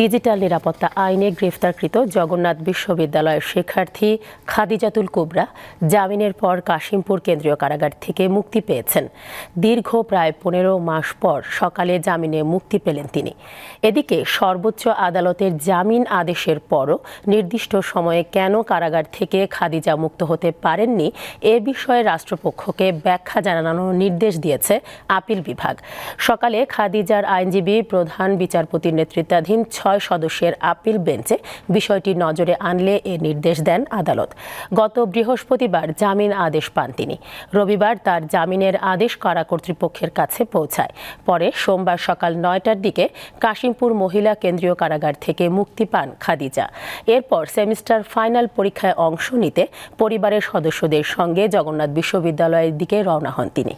digital নিরাপত্তা আইনে গ্রেফতারকৃত জগন্নাথ বিশ্ববিদ্যালয়ের শিক্ষার্থী খাদিজাতুল কুবরা জামিনের পর কাশিমপুর কেন্দ্রীয় কারাগার থেকে মুক্তি পেয়েছেন দীর্ঘ প্রায় পনেরো মাস পর সকালে জামিনে মুক্তি পেলেন তিনি এদিকে সর্বোচ্চ আদালতের জামিন আদেশের পরও নির্দিষ্ট সময়ে কেন কারাগার থেকে খাদিজা মুক্ত হতে পারেননি এ বিষয়ে রাষ্ট্রপক্ষকে ব্যাখ্যা জানানোর নির্দেশ দিয়েছে আপিল বিভাগ সকালে খাদিজার আইনজীবী প্রধান বিচারপতির নেতৃত্বাধীন ছয় সদস্যের আপিল বেঞ্চে বিষয়টি নজরে আনলে এ নির্দেশ দেন আদালত গত বৃহস্পতিবার জামিন আদেশ পান তিনি রবিবার তার জামিনের আদেশ কারা কর্তৃপক্ষের কাছে পৌঁছায় পরে সোমবার সকাল নয়টার দিকে কাশিমপুর মহিলা কেন্দ্রীয় কারাগার থেকে মুক্তি পান খাদিজা এরপর সেমিস্টার ফাইনাল পরীক্ষায় অংশ নিতে পরিবারের সদস্যদের সঙ্গে জগন্নাথ বিশ্ববিদ্যালয়ের দিকে রওনা হন তিনি